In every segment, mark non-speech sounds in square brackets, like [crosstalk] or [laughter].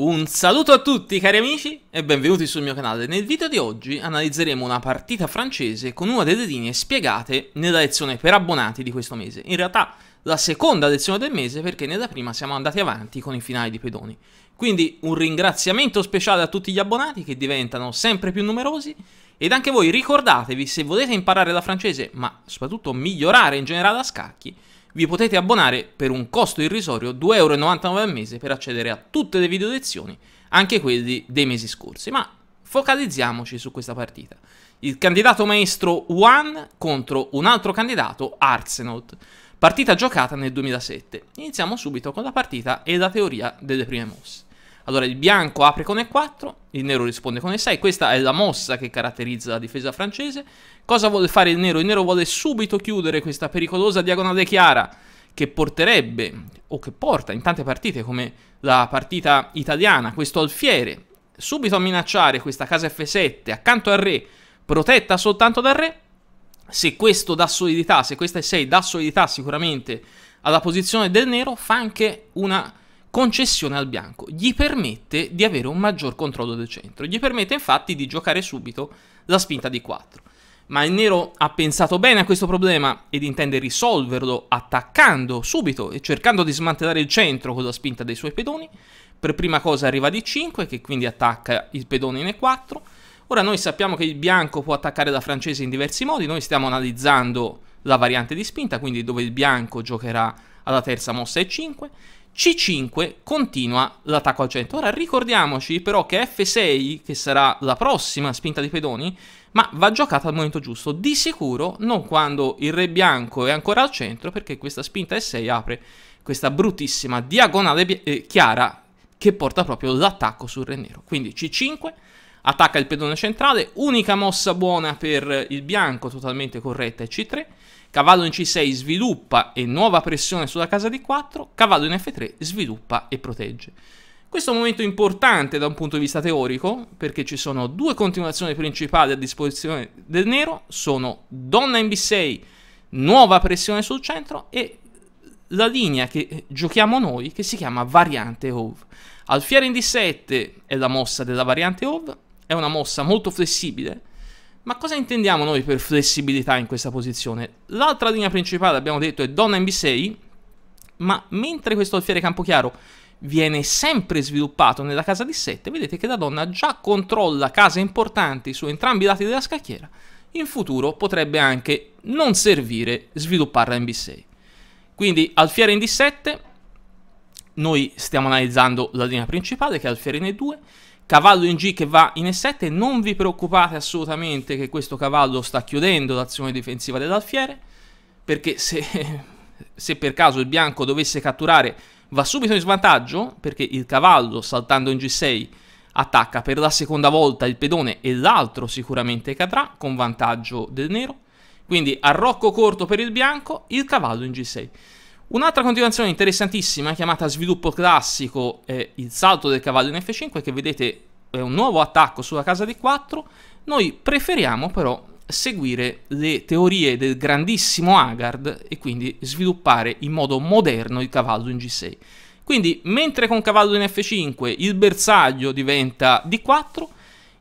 Un saluto a tutti cari amici e benvenuti sul mio canale. Nel video di oggi analizzeremo una partita francese con una delle linee spiegate nella lezione per abbonati di questo mese. In realtà la seconda lezione del mese perché nella prima siamo andati avanti con i finali di pedoni. Quindi un ringraziamento speciale a tutti gli abbonati che diventano sempre più numerosi ed anche voi ricordatevi se volete imparare la francese ma soprattutto migliorare in generale a scacchi vi potete abbonare per un costo irrisorio 2,99€ al mese per accedere a tutte le video lezioni, anche quelli dei mesi scorsi. Ma focalizziamoci su questa partita. Il candidato maestro One contro un altro candidato Arsenal. Partita giocata nel 2007. Iniziamo subito con la partita e la teoria delle prime mosse. Allora il bianco apre con E4, il nero risponde con E6, questa è la mossa che caratterizza la difesa francese. Cosa vuole fare il nero? Il nero vuole subito chiudere questa pericolosa diagonale chiara che porterebbe, o che porta in tante partite come la partita italiana, questo alfiere, subito a minacciare questa casa F7 accanto al re, protetta soltanto dal re. Se questo dà solidità, se questa E6 dà solidità sicuramente alla posizione del nero, fa anche una concessione al bianco, gli permette di avere un maggior controllo del centro, gli permette infatti di giocare subito la spinta di 4. Ma il nero ha pensato bene a questo problema ed intende risolverlo attaccando subito e cercando di smantellare il centro con la spinta dei suoi pedoni. Per prima cosa arriva di 5 che quindi attacca il pedone in E4. Ora noi sappiamo che il bianco può attaccare la francese in diversi modi, noi stiamo analizzando la variante di spinta, quindi dove il bianco giocherà alla terza mossa E5 c5 continua l'attacco al centro. Ora ricordiamoci però che F6, che sarà la prossima spinta di pedoni, ma va giocata al momento giusto, di sicuro non quando il re bianco è ancora al centro, perché questa spinta E6 apre questa bruttissima diagonale eh, chiara che porta proprio l'attacco sul re nero. Quindi C5, attacca il pedone centrale, unica mossa buona per il bianco, totalmente corretta, è C3, Cavallo in C6 sviluppa e nuova pressione sulla casa d 4, cavallo in F3 sviluppa e protegge. Questo è un momento importante da un punto di vista teorico, perché ci sono due continuazioni principali a disposizione del nero, sono donna in B6, nuova pressione sul centro e la linea che giochiamo noi che si chiama variante OV. Alfiere in D7 è la mossa della variante OV, è una mossa molto flessibile, ma cosa intendiamo noi per flessibilità in questa posizione? L'altra linea principale, abbiamo detto, è donna in B6, ma mentre questo alfiere Campochiaro viene sempre sviluppato nella casa di 7, vedete che la donna già controlla case importanti su entrambi i lati della scacchiera, in futuro potrebbe anche non servire svilupparla in B6. Quindi alfiere in D7, noi stiamo analizzando la linea principale che è alfiere in E2, cavallo in G che va in E7, non vi preoccupate assolutamente che questo cavallo sta chiudendo l'azione difensiva dell'alfiere, perché se, [laughs] se, per caso il bianco dovesse catturare va subito in svantaggio, perché il cavallo saltando in G6 attacca per la seconda volta il pedone e l'altro sicuramente cadrà, con vantaggio del nero, quindi arrocco corto per il bianco, il cavallo in G6. Un'altra continuazione interessantissima chiamata sviluppo classico è il salto del cavallo in F5 che vedete è un nuovo attacco sulla casa d 4. Noi preferiamo però seguire le teorie del grandissimo Agard e quindi sviluppare in modo moderno il cavallo in G6. Quindi mentre con cavallo in F5 il bersaglio diventa D4,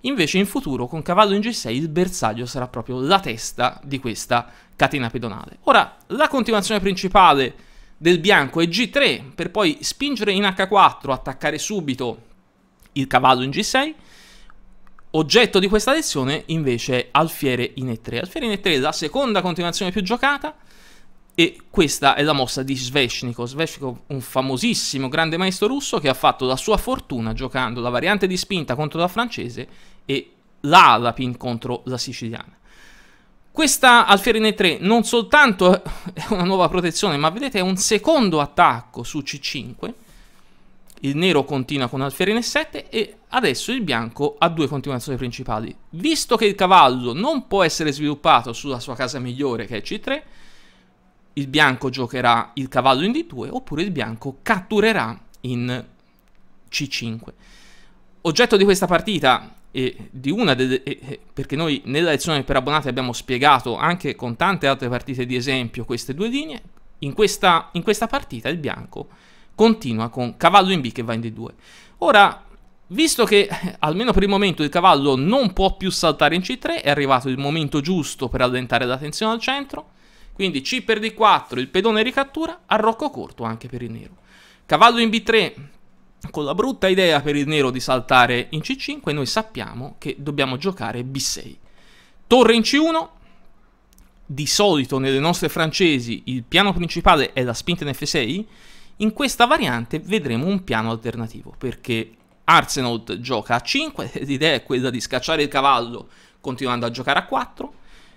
invece in futuro con cavallo in G6 il bersaglio sarà proprio la testa di questa catena pedonale. Ora la continuazione principale è del bianco e G3 per poi spingere in H4, attaccare subito il cavallo in G6. Oggetto di questa lezione invece è Alfiere in E3. Alfiere in E3 è la seconda continuazione più giocata e questa è la mossa di Sveshnikov. Sveshnikov, un famosissimo grande maestro russo che ha fatto la sua fortuna giocando la variante di spinta contro la francese e l'Alapin contro la siciliana. Questa Alfierine 3 non soltanto è una nuova protezione, ma vedete è un secondo attacco su C5. Il nero continua con Alfierine 7 e adesso il bianco ha due continuazioni principali. Visto che il cavallo non può essere sviluppato sulla sua casa migliore che è C3, il bianco giocherà il cavallo in D2 oppure il bianco catturerà in C5. Oggetto di questa partita e di una delle, e, perché noi nella lezione per abbonati abbiamo spiegato anche con tante altre partite di esempio queste due linee, in questa, in questa partita il bianco continua con cavallo in B che va in D2. Ora, visto che eh, almeno per il momento il cavallo non può più saltare in C3, è arrivato il momento giusto per allentare la tensione al centro, quindi C per D4, il pedone ricattura, a rocco corto anche per il nero. Cavallo in B3 con la brutta idea per il nero di saltare in C5, noi sappiamo che dobbiamo giocare B6. Torre in C1, di solito nelle nostre francesi il piano principale è la spinta in F6, in questa variante vedremo un piano alternativo, perché Arsenal gioca a 5, l'idea è quella di scacciare il cavallo continuando a giocare a 4,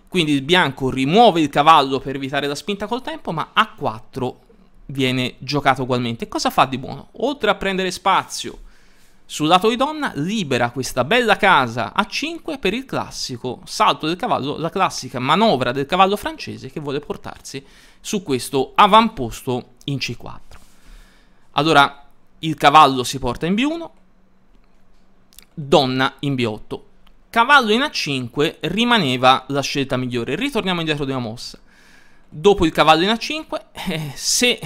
quindi il bianco rimuove il cavallo per evitare la spinta col tempo, ma a 4 viene giocato ugualmente. Cosa fa di buono? Oltre a prendere spazio sul lato di donna, libera questa bella casa a 5 per il classico salto del cavallo, la classica manovra del cavallo francese che vuole portarsi su questo avamposto in C4. Allora, il cavallo si porta in B1, donna in B8. Cavallo in A5 rimaneva la scelta migliore. Ritorniamo indietro di una mossa dopo il cavallo in A5, eh, se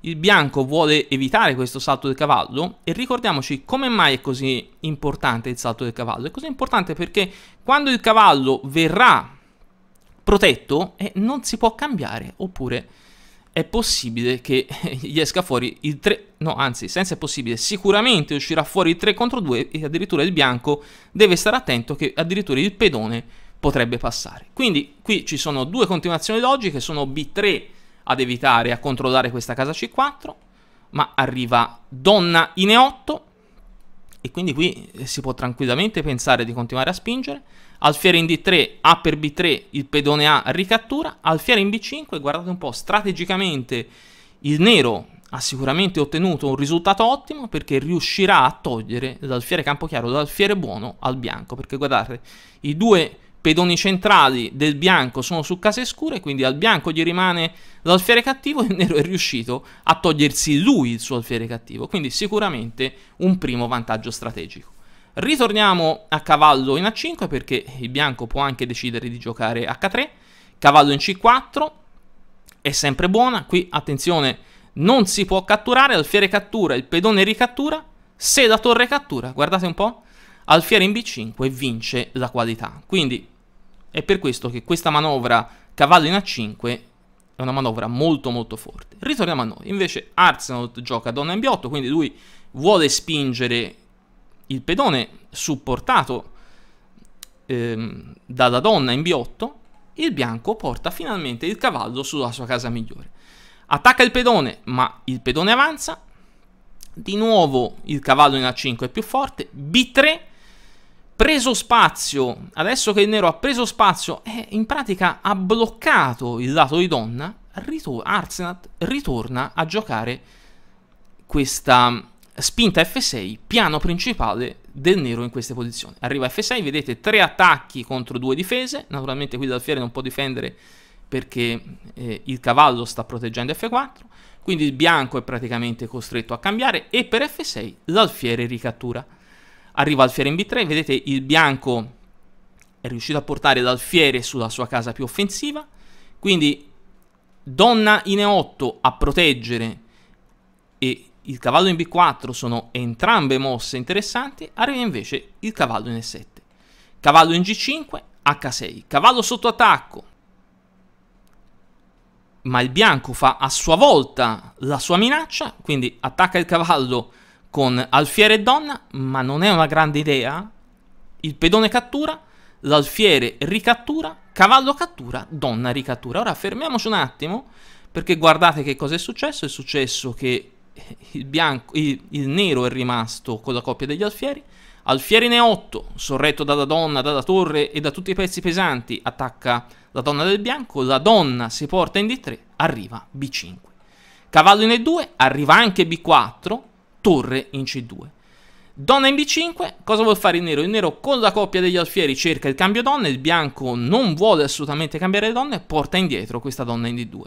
il bianco vuole evitare questo salto del cavallo, e ricordiamoci come mai è così importante il salto del cavallo, è così importante perché quando il cavallo verrà protetto eh, non si può cambiare, oppure è possibile che [laughs] gli esca fuori il 3, no anzi senza è possibile, sicuramente uscirà fuori il 3 contro 2 e addirittura il bianco deve stare attento che addirittura il pedone potrebbe passare. Quindi qui ci sono due continuazioni logiche, sono B3 ad evitare, a controllare questa casa C4, ma arriva donna in E8 e quindi qui eh, si può tranquillamente pensare di continuare a spingere. Alfiere in D3, A per B3, il pedone A ricattura, alfiere in B5, guardate un po', strategicamente il nero ha sicuramente ottenuto un risultato ottimo perché riuscirà a togliere dall'alfiere campo chiaro, dall'alfiere buono al bianco, perché guardate, i due pedoni centrali del bianco sono su case scure, quindi al bianco gli rimane l'alfiere cattivo e il nero è riuscito a togliersi lui il suo alfiere cattivo, quindi sicuramente un primo vantaggio strategico. Ritorniamo a cavallo in A5 perché il bianco può anche decidere di giocare H3, cavallo in C4 è sempre buona, qui attenzione non si può catturare, alfiere cattura, il pedone ricattura, se la torre cattura, guardate un po', alfiere in B5 vince la qualità. Quindi è per questo che questa manovra cavallo in A5 è una manovra molto molto forte. Ritorniamo a noi. Invece Arsenal gioca donna in B8, quindi lui vuole spingere il pedone supportato ehm, dalla donna in B8. Il bianco porta finalmente il cavallo sulla sua casa migliore. Attacca il pedone, ma il pedone avanza. Di nuovo il cavallo in A5 è più forte. B3 preso spazio, adesso che il nero ha preso spazio e in pratica ha bloccato il lato di donna, ritor- Arsenal ritorna a giocare questa spinta F6, piano principale del nero in queste posizioni. Arriva F6, vedete tre attacchi contro due difese, naturalmente qui l'alfiere non può difendere perché eh, il cavallo sta proteggendo F4, quindi il bianco è praticamente costretto a cambiare e per F6 l'alfiere ricattura. Arriva Alfiere in B3, vedete il bianco è riuscito a portare l'Alfiere sulla sua casa più offensiva, quindi donna in E8 a proteggere e il cavallo in B4 sono entrambe mosse interessanti, arriva invece il cavallo in E7. Cavallo in G5, H6, cavallo sotto attacco, ma il bianco fa a sua volta la sua minaccia, quindi attacca il cavallo con alfiere e donna, ma non è una grande idea. Il pedone cattura, l'alfiere ricattura, cavallo cattura, donna ricattura. Ora fermiamoci un attimo perché guardate che cosa è successo. È successo che il, bianco, il, il nero è rimasto con la coppia degli alfieri. Alfieri ne 8, sorretto dalla donna, dalla torre e da tutti i pezzi pesanti, attacca la donna del bianco, la donna si porta in D3, arriva B5. Cavallo in E2, arriva anche B4, torre in C2. Donna in B5, cosa vuol fare il nero? Il nero con la coppia degli alfieri cerca il cambio donna, il bianco non vuole assolutamente cambiare donna e porta indietro questa donna in D2.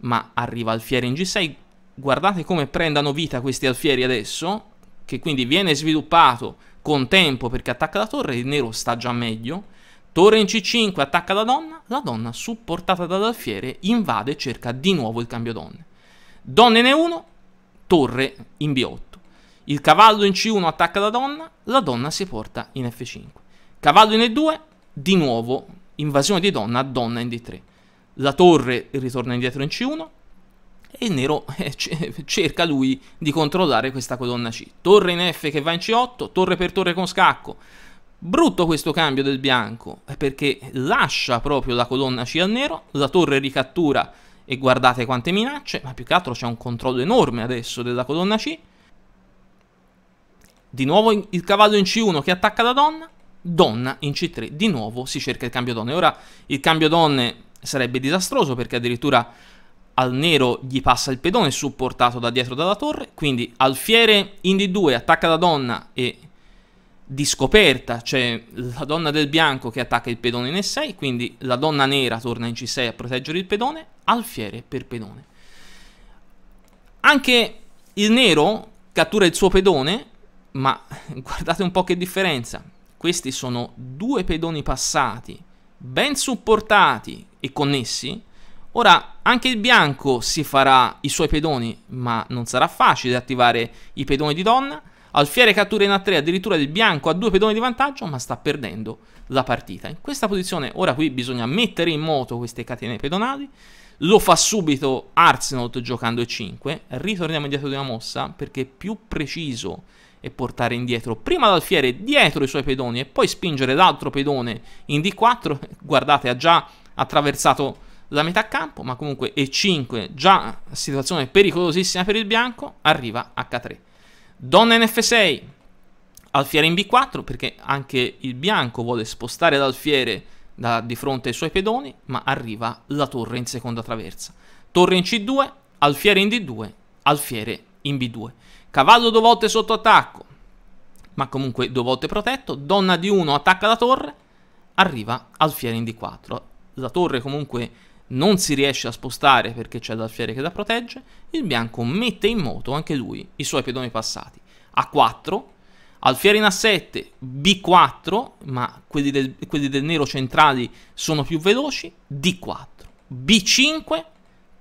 Ma arriva alfiere in G6, guardate come prendano vita questi alfieri adesso, che quindi viene sviluppato con tempo perché attacca la torre, il nero sta già meglio. Torre in C5, attacca la donna, la donna supportata dall'alfiere invade e cerca di nuovo il cambio donne. Donna in E1, torre in B8. Il cavallo in C1 attacca la donna, la donna si porta in F5. Cavallo in E2, di nuovo invasione di donna, donna in D3. La torre ritorna indietro in C1 e il nero [laughs] eh, cerca lui di controllare questa colonna C. Torre in F che va in C8, torre per torre con scacco. Brutto questo cambio del bianco, eh, perché lascia proprio la colonna C al nero, la torre ricattura e guardate quante minacce, ma più che altro c'è un controllo enorme adesso della colonna C. Di nuovo il cavallo in C1 che attacca la donna, donna in C3, di nuovo si cerca il cambio donne. Ora il cambio donne sarebbe disastroso perché addirittura al nero gli passa il pedone supportato da dietro dalla torre, quindi alfiere in D2 attacca la donna e di scoperta, cioè la donna del bianco che attacca il pedone in E6, quindi la donna nera torna in C6 a proteggere il pedone, alfiere per pedone. Anche il nero cattura il suo pedone, ma [laughs] guardate un po' che differenza. Questi sono due pedoni passati, ben supportati e connessi. Ora, anche il bianco si farà i suoi pedoni, ma non sarà facile attivare i pedoni di donna, Alfiere cattura in a 3 addirittura il bianco ha due pedoni di vantaggio ma sta perdendo la partita. In questa posizione ora qui bisogna mettere in moto queste catene pedonali. Lo fa subito Arsenal giocando E5. Ritorniamo indietro di una mossa perché è più preciso è portare indietro prima l'alfiere dietro i suoi pedoni e poi spingere l'altro pedone in D4. Guardate ha già attraversato la metà campo ma comunque E5 già situazione pericolosissima per il bianco arriva H3. Donna in F6, alfiere in B4 perché anche il bianco vuole spostare l'alfiere da, di fronte ai suoi pedoni, ma arriva la torre in seconda traversa. Torre in C2, alfiere in D2, alfiere in B2. Cavallo due volte sotto attacco, ma comunque due volte protetto. Donna di 1 attacca la torre, arriva alfiere in D4. La torre comunque non si riesce a spostare perché c'è l'alfiere che la protegge, il bianco mette in moto anche lui i suoi pedoni passati. A4, alfiere in A7, B4, ma quelli del, quelli del nero centrali sono più veloci, D4, B5,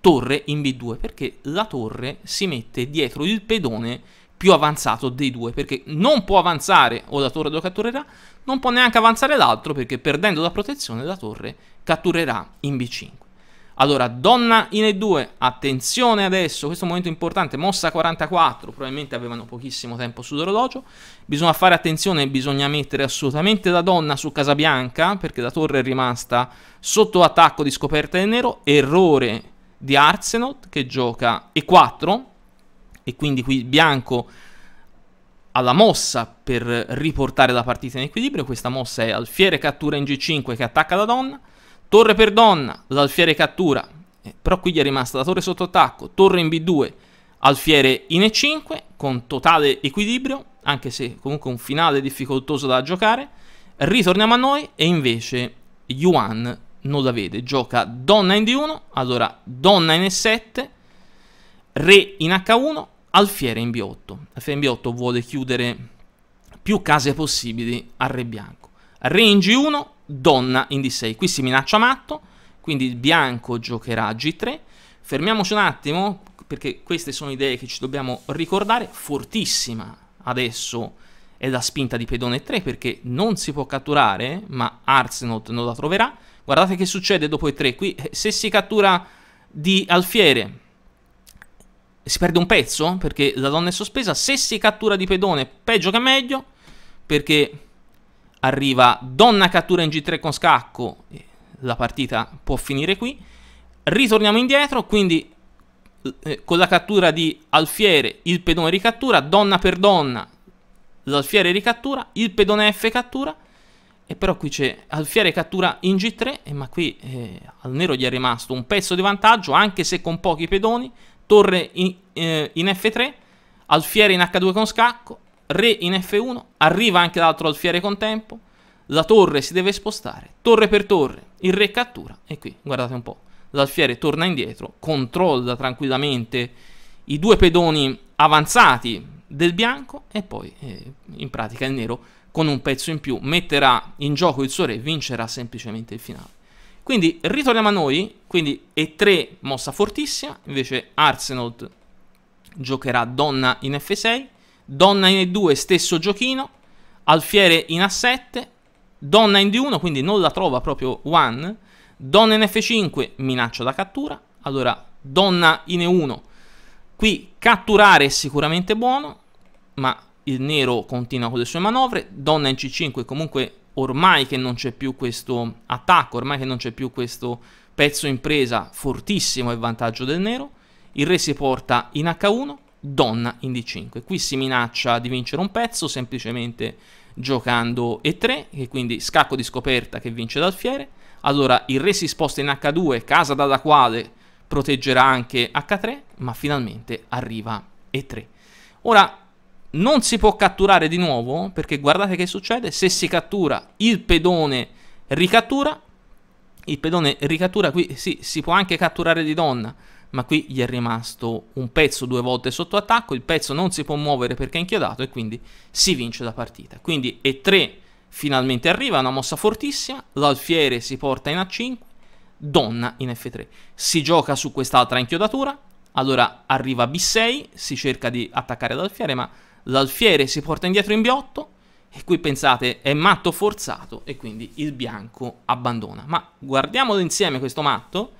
torre in B2, perché la torre si mette dietro il pedone più avanzato dei due, perché non può avanzare o la torre lo catturerà, non può neanche avanzare l'altro perché perdendo la protezione la torre catturerà in B5. Allora, donna in E2, attenzione adesso, questo è un momento importante, mossa 44, probabilmente avevano pochissimo tempo sull'orologio, bisogna fare attenzione, bisogna mettere assolutamente la donna su Casabianca, perché la torre è rimasta sotto attacco di scoperta del nero, errore di Arsenot che gioca E4, e quindi qui bianco alla mossa per riportare la partita in equilibrio, questa mossa è alfiere cattura in G5 che attacca la donna, torre per donna, l'alfiere cattura, eh, però qui gli è rimasta la torre sotto attacco, torre in B2, alfiere in E5 con totale equilibrio, anche se comunque un finale difficoltoso da giocare. Ritorniamo a noi e invece Yuan non la vede, gioca donna in D1, allora donna in E7, re in H1, alfiere in B8. Alfiere in B8 vuole chiudere più case possibili al re bianco. Re in G1, donna in D6. Qui si minaccia matto, quindi il bianco giocherà G3. Fermiamoci un attimo, perché queste sono idee che ci dobbiamo ricordare. Fortissima adesso è la spinta di pedone 3, perché non si può catturare, ma Arsenot non la troverà. Guardate che succede dopo E3. Qui, eh, se si cattura di alfiere, si perde un pezzo, perché la donna è sospesa. Se si cattura di pedone, peggio che meglio, perché arriva donna cattura in G3 con scacco, la partita può finire qui. Ritorniamo indietro, quindi eh, con la cattura di alfiere il pedone ricattura, donna per donna l'alfiere ricattura, il pedone F cattura, e però qui c'è alfiere cattura in G3, eh, ma qui eh, al nero gli è rimasto un pezzo di vantaggio, anche se con pochi pedoni, torre in, eh, in F3, alfiere in H2 con scacco, re in F1, arriva anche l'altro alfiere con tempo, la torre si deve spostare, torre per torre, il re cattura e qui guardate un po', l'alfiere torna indietro, controlla tranquillamente i due pedoni avanzati del bianco e poi eh, in pratica il nero con un pezzo in più metterà in gioco il suo re, vincerà semplicemente il finale. Quindi ritorniamo a noi, quindi E3 mossa fortissima, invece Arsenal giocherà donna in F6, Donna in E2 stesso giochino, alfiere in A7, donna in D1, quindi non la trova proprio One, donna in F5 minaccia da cattura, allora donna in E1, qui catturare è sicuramente buono, ma il nero continua con le sue manovre, donna in C5 comunque ormai che non c'è più questo attacco, ormai che non c'è più questo pezzo in presa fortissimo è vantaggio del nero, il re si porta in H1, donna in d5. Qui si minaccia di vincere un pezzo semplicemente giocando e3, e quindi scacco di scoperta che vince d'alfiere. Allora il re si sposta in h2, casa dalla quale proteggerà anche h3, ma finalmente arriva e3. Ora non si può catturare di nuovo, perché guardate che succede, se si cattura il pedone ricattura, il pedone ricattura qui sì, si può anche catturare di donna, ma qui gli è rimasto un pezzo due volte sotto attacco, il pezzo non si può muovere perché è inchiodato e quindi si vince la partita. Quindi E3 finalmente arriva, una mossa fortissima, l'alfiere si porta in A5, donna in F3. Si gioca su quest'altra inchiodatura, allora arriva B6, si cerca di attaccare l'alfiere, ma l'alfiere si porta indietro in B8, e qui pensate è matto forzato e quindi il bianco abbandona. Ma guardiamolo insieme questo matto,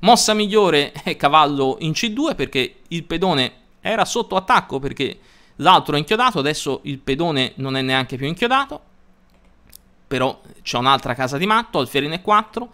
Mossa migliore è eh, cavallo in C2 perché il pedone era sotto attacco perché l'altro è inchiodato, adesso il pedone non è neanche più inchiodato. Però c'è un'altra casa di matto, alfiere in E4,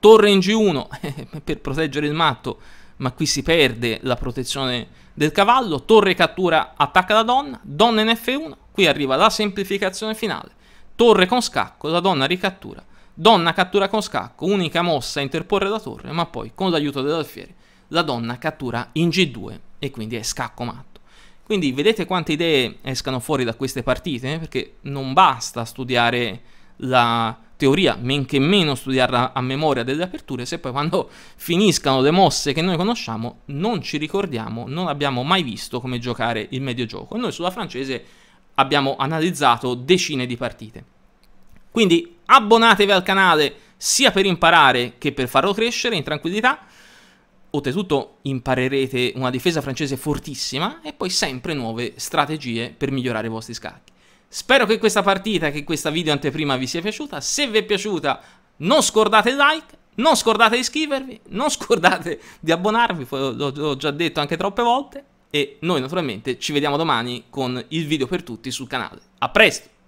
torre in G1 [laughs] per proteggere il matto, ma qui si perde la protezione del cavallo, torre cattura, attacca la donna, donna in F1, qui arriva la semplificazione finale, torre con scacco, la donna ricattura, Donna cattura con scacco, unica mossa a interporre la torre, ma poi con l'aiuto dell'alfiere la donna cattura in G2 e quindi è scacco matto. Quindi vedete quante idee escano fuori da queste partite? Perché non basta studiare la teoria, men che meno studiarla a memoria delle aperture, se poi quando [laughs] finiscano le mosse che noi conosciamo non ci ricordiamo, non abbiamo mai visto come giocare il medio gioco. E noi sulla francese abbiamo analizzato decine di partite. Quindi abbonatevi al canale sia per imparare che per farlo crescere in tranquillità. Oltretutto imparerete una difesa francese fortissima e poi sempre nuove strategie per migliorare i vostri scacchi. Spero che questa partita, che questa video anteprima vi sia piaciuta. Se vi è piaciuta non scordate il like, non scordate di iscrivervi, non scordate di abbonarvi, l'ho già detto anche troppe volte. E noi naturalmente ci vediamo domani con il video per tutti sul canale. A presto!